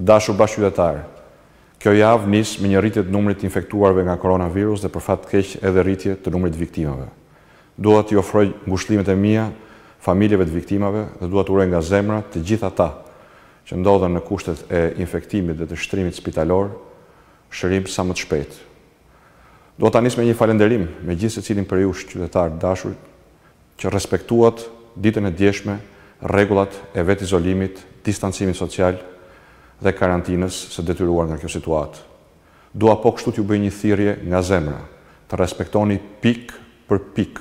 Dashur bashkëqytetarë, kjo javë nis me një rritje të numrit të infektuarve nga koronavirus dhe për fat të keq edhe rritje të numrit të viktimave. Dua t'ju ofroj ngushëllimet e mia familjeve të viktimave dhe dua uroj nga zemra të gjithë ata që ndodhen në kushtet e infektimit dhe të shtrimit spitalor, shërim sa më të shpejtë. Dua ta nis me një falënderim me gjithë secilin për ju qytetar dashur që respektuat ditën e djeshme rregullat e vetizolimit, distancimit social dhe karantinës së detyruar nga kjo situatë. Dua po kështu t'ju bëj një thirrje nga zemra, të respektoni pik për pik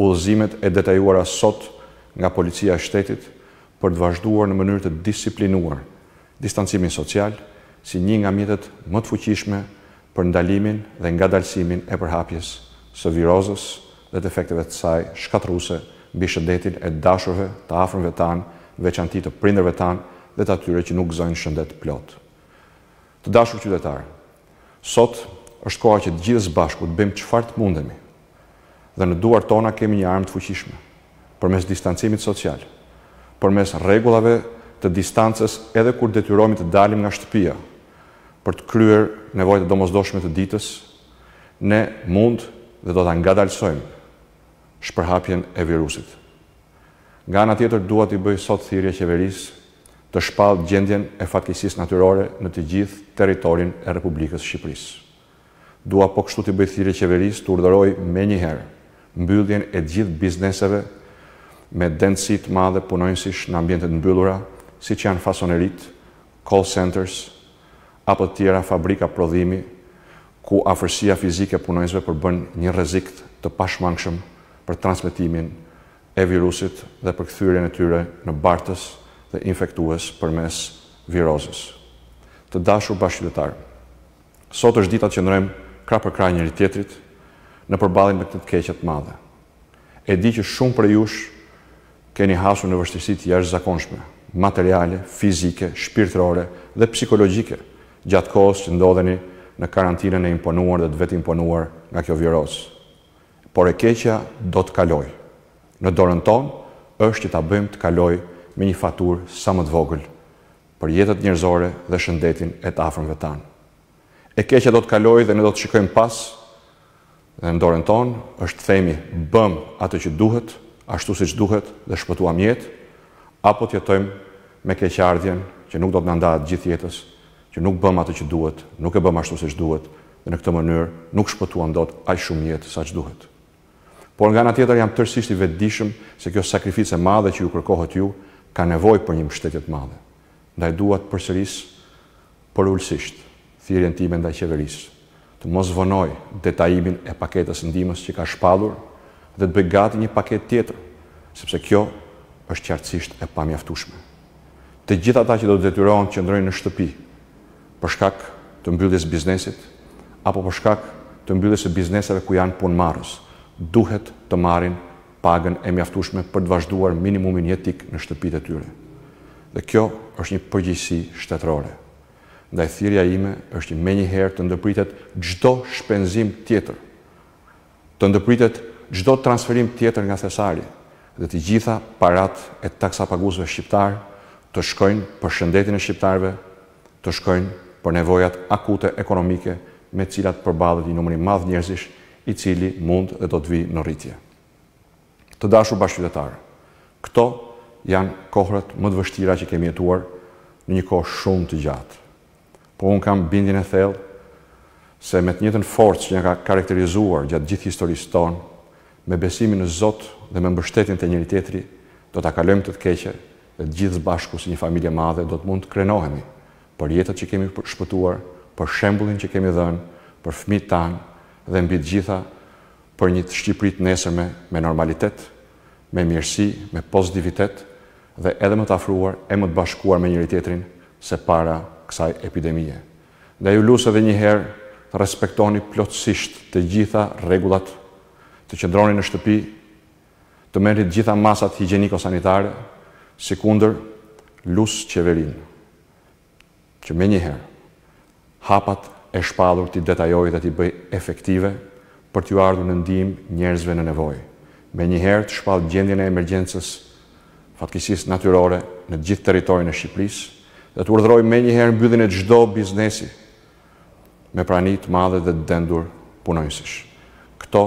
udhëzimet e detajuara sot nga policia e shtetit për të vazhduar në mënyrë të disiplinuar distancimin social si një nga mjetet më të fuqishme për ndalimin dhe ngadalësimin e përhapjes së virozës dhe të efekteve të saj shkatruse mbi shëndetin e dashurve të afrënve tan, veçantë të prindërve tanë, dhe të atyre që nuk gëzojnë shëndet plot. Të dashur qytetarë, sot është koha që të gjithës bashku të bëjmë qëfar të mundemi dhe në duar tona kemi një armë të fuqishme për mes distancimit social, për mes regullave të distancës edhe kur detyromi të dalim nga shtëpia për të kryer nevojt e domozdoshme të ditës, ne mund dhe do të nga shpërhapjen e virusit. Nga nga tjetër duat i bëjë sot thirje qeverisë të shpallë gjendjen e fatkesis natyrore në të gjithë teritorin e Republikës Shqipërisë. Dua po kështu të bëjthire qeveris të urdëroj me njëherë mbylljen e gjithë bizneseve me densit madhe punojnësish në ambjentet mbyllura, si që janë fasonerit, call centers, apo të tjera fabrika prodhimi, ku afërsia fizike punojnësve përbën një rezikt të pashmangshëm për transmitimin e virusit dhe për këthyrien e tyre në bartës, dhe infektues për mes virozës. Të dashur bashkëtetarë, sot është dita që nërem kra për kra njëri tjetrit në përbalin me këtë të keqet madhe. E di që shumë për jush keni hasu në vështisit jash zakonshme, materiale, fizike, shpirtrore dhe psikologike gjatë kohës që ndodheni në karantinën e imponuar dhe të vetë imponuar nga kjo virozë. Por e keqja do të kaloj. Në dorën tonë është që ta bëjmë të kaloj me një fatur sa më të vogël për jetët njërzore dhe shëndetin e të afrëmve tanë. E keqe do të kaloj dhe ne do të shikojmë pas dhe në dorën tonë është themi bëm atë që duhet, ashtu si që duhet dhe shpëtuam jetë, apo të jetojmë me ardhjen që nuk do të nëndatë gjithë jetës, që nuk bëm atë që duhet, nuk e bëm ashtu si që duhet, dhe në këtë mënyrë nuk shpëtuam do të ajë shumë jetë sa që duhet. Por nga nga tjetër jam tërsisht i vedishëm se kjo e madhe që ju kërkohet ju, ka nevoj për një mështetjet madhe. Ndaj duat përsëris, për ullësisht, thirjen time ndaj qeverisë, të mos vënoj detajimin e paketës ndimës që ka shpadur dhe të gati një paket tjetër, sepse kjo është qartësisht e pamjaftushme. Të gjitha ta që do të detyrohen që ndrojnë në shtëpi, përshkak të mbyllis biznesit, apo përshkak të mbyllis e bizneseve ku janë punë marës, duhet të marin pagën e mjaftueshme për të vazhduar minimumin jetik në shtëpitë e tyre. Dhe kjo është një përgjegjësi shtetërore. Ndaj thirrja ime është një menjë herë të ndërpritet çdo shpenzim tjetër. Të ndërpritet çdo transferim tjetër nga thesari dhe të gjitha parat e taksa paguzve shqiptar të shkojnë për shëndetin e shqiptarëve, të shkojnë për nevojat akute ekonomike me cilat përbalët i numëri madhë njerëzish i cili mund dhe do të vi në rritje të dashur bashkëqytetarë. Këto janë kohërat më të vështira që kemi jetuar në një kohë shumë të gjatë. Po unë kam bindin e thellë se me të njëtën forcë që një ka karakterizuar gjatë gjithë historisë tonë, me besimin në Zotë dhe me mbështetin të njëri tjetëri, do të akalëm të të keqe dhe gjithë bashku si një familje madhe do të mund të krenohemi për jetët që kemi shpëtuar, për shembulin që kemi dhenë, për fmi tanë dhe mbi gjitha për një të Shqipërit nesërme me normalitet, me mirësi, me pozitivitet dhe edhe më të afruar e më të bashkuar me njëri tjetrin se para kësaj epidemie. Dhe ju lusë edhe njëherë të respektoni plotësisht të gjitha regullat të qëndroni në shtëpi, të merit gjitha masat higieniko-sanitare, si kunder lusë qeverinë që me njëherë hapat e shpadur t'i detajoj dhe t'i bëj efektive, për t'ju ardhur në ndihmë njerëzve në nevojë. Me njëherë të shpalë gjendjen e emergjencës fatkisis natyrore në gjithë territorin e Shqipërisë dhe të urdhroj me njëherë mbydhin e gjdo biznesi me pranit të madhe dhe të dendur punojnësish. Këto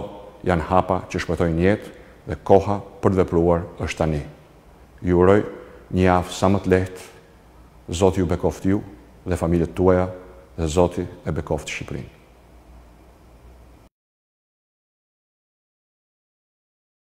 janë hapa që shpëtojnë jetë dhe koha për të vepruar është tani. Ju uroj një javë sa më të lehtë, Zoti ju bekoft ju dhe familjet tuaja dhe Zoti e bekoft Shqipërinë.